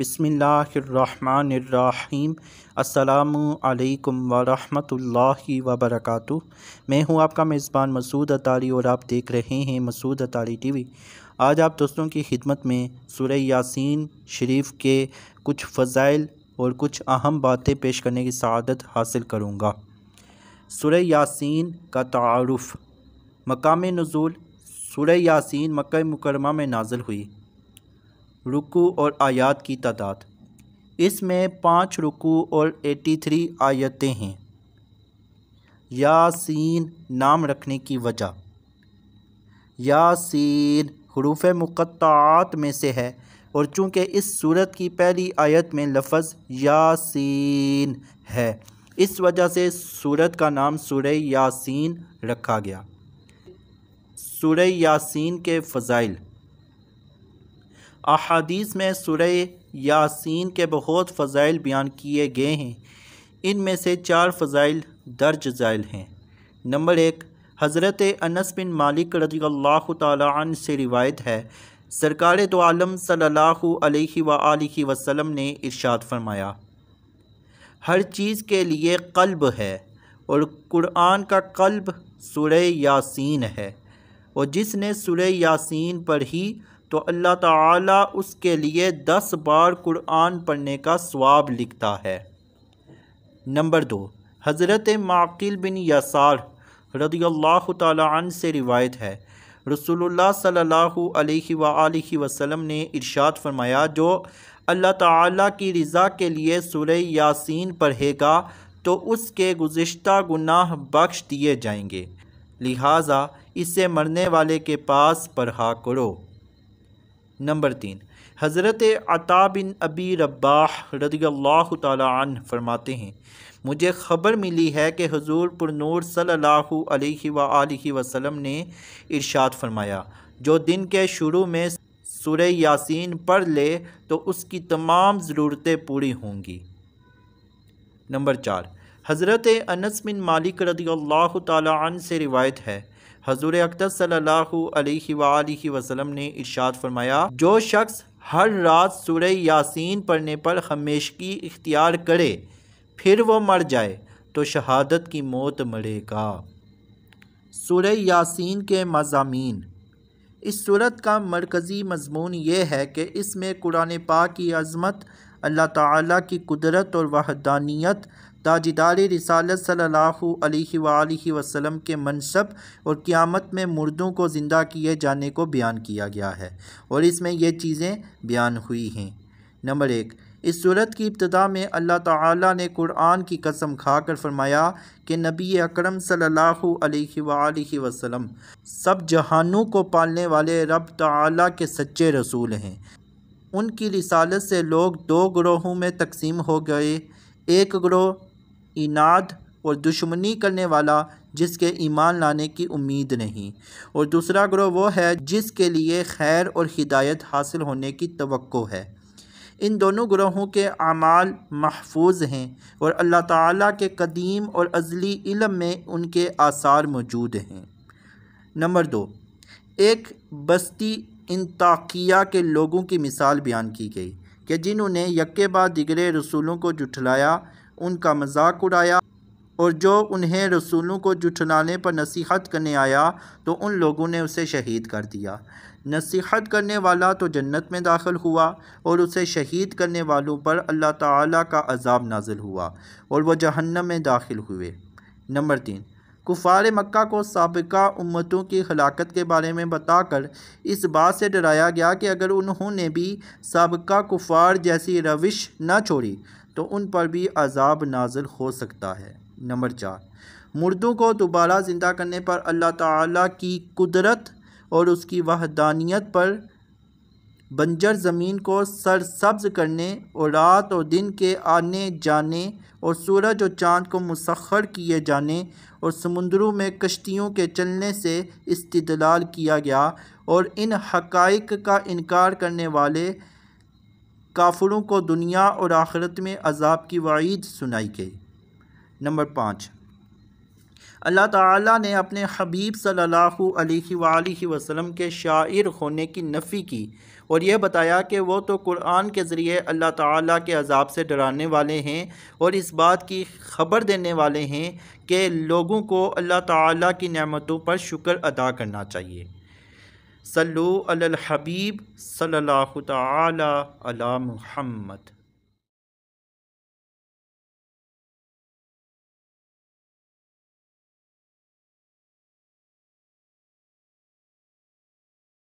बसमीम् अल्लाम वरहमतुल्लाहि वबरकातु मैं हूं आपका मेज़बान मसूद अतारी और आप देख रहे हैं मसूद अतारी टीवी आज आप दोस्तों की खिदमत में सूर्य यासीन शरीफ के कुछ फ़ज़ाइल और कुछ अहम बातें पेश करने की सआदत हासिल करूँगा सूर्य यासीन का तारफ़ मकाम नज़ुल सूर्य यासीन मक् मुकरमा में नाजल हुई रुकू और आयात की तादाद इसमें पाँच रुकू और एटी थ्री आयतें हैं यासीन नाम रखने की वजह यासीन हरूफ मुक़ात में से है और चूँकि इस सूरत की पहली आयत में लफज यासीन है इस वजह से सूरत का नाम सूर्य यासीन रखा गया सूर्य यासीन के फ़ज़ाइल अहादीस में सुरह यासीन के बहुत फ़जाइल बयान किए गए हैं इन में से चार फ़जाइल दर्ज ज़ाइल हैं नंबर एक हज़रत अनस बिन मालिक रजी अल्लाह तन से रिवायत है सरकार तो आलम सल्लल्लाहु अलैहि वसल्लम ने इरशाद फरमाया हर चीज़ के लिए कल्ब है और कुरान का कल्ब सुरह यासीन है और जिसने सुरह यासीन पर ही तो अल्लाह ताला उसके लिए दस बार कुरान पढ़ने का स्वाब लिखता है नंबर दो हज़रत माकिल बिन यासार रदील्ला तन से रिवायत है रसूलुल्लाह सल्लल्लाहु अलैहि वसल्लम ने इरशाद फरमाया जो अल्लाह ताला की रज़ा के लिए सूर्य यासीन पढ़ेगा तो उसके गुज्त गुनाह बख्श दिए जाएंगे लिहाजा इसे मरने वाले के पास पढ़ा करो नंबर तीन हज़रत अता बिन अबी रब्बाह रदील्ला तन फरमाते हैं मुझे ख़बर मिली है कि हजूर पुरनूर सल्ला वसलम ने इरशाद फरमाया जो दिन के शुरू में सुर यासिन पढ़ ले तो उसकी तमाम ज़रूरतें पूरी होंगी नंबर चार हज़रत अनस बिन मालिक रदी अल्लाह तन से रिवायत है हजूर अकदर सल्लल्लाहु वसलम ने इर्शाद फरमाया जो शख्स हर रात सुरह यासिन पढ़ने पर हमेशगी इख्तियार करे फिर वह मर जाए तो शहादत की मौत मरेगा सुरह यासिन के मजामी इस सूरत का मरकज़ी मजमून ये है कि इसमें कुरान पा की अजमत अल्लाह ताला की कुदरत और वहदानियत ताजदार रिसालत सल्लल्लाहु अलैहि सल्ला वसल्लम के मनसब और क़ियामत में मुर्दों को ज़िंदा किए जाने को बयान किया गया है और इसमें ये चीज़ें बयान हुई हैं नंबर एक इस सूरत की इब्तदा में अल्लाह ताला ने कुरान की कसम खाकर फरमाया कि नबी अकरम सल्लल्लाहु अलैहि वसल्लम सब जहानों को पालने वाले रब ताला के सच्चे रसूल हैं उनकी रिसालत से लोग दो ग्रोहों में तकसीम हो गए एक ग्रोह इनाद और दुश्मनी करने वाला जिसके ईमान लाने की उम्मीद नहीं और दूसरा ग्रोह वो है जिसके लिए खैर और हिदायत हासिल होने की तो है इन दोनों ग्रोहों के अमाल महफूज हैं और अल्लाह ताला के कदीम और अजली इलम में उनके आसार मौजूद हैं नंबर दो एक बस्ती इंताकिया के लोगों की मिसाल बयान की गई कि जिन्होंने यक्के बाद दिगरे रसूलों को जुठलाया उनका मजाक उड़ाया और जो उन्हें रसूलों को जुठलाने पर नसीहत करने आया तो उन लोगों ने उसे शहीद कर दिया नसीहत करने वाला तो जन्नत में दाखिल हुआ और उसे शहीद करने वालों पर अल्लाह ताला का अजाब नाजिल हुआ और वह जहन्नम में दाखिल हुए नंबर तीन कुफार मक्का को सबका उम्मतों की हलाकत के बारे में बताकर इस बात से डराया गया कि अगर उन्होंने भी सबका कुफार जैसी रविश न छोड़ी तो उन पर भी अजाब नाजल हो सकता है नंबर चार मुर्दों को दोबारा ज़िंदा करने पर अल्लाह ताला की कुदरत और उसकी वहदानियत पर बंजर ज़मीन को सरसब्ज करने और रात और दिन के आने जाने और सूरज और चाँद को मुसखर किए जाने और समुद्रों में कश्तियों के चलने से इस्तलाल किया गया और इन हकाइक का इनकार करने वाले काफरों को दुनिया और आखरत में अजाब की वाइद सुनाई गई नंबर पाँच अल्लाह ताला ने अपने हबीब सल्लल्लाहु अलैहि वसल्लम के शायर होने की नफ़ी की और यह बताया कि वो तो कुरान के ज़रिए अल्लाह ताला के अजाब से डराने वाले हैं और इस बात की ख़बर देने वाले हैं कि लोगों को अल्लाह ताला की नेमतों पर शुक्र अदा करना चाहिए सल्लु अल हबीब सल्लल्लाहु ताला अला मुहम्मद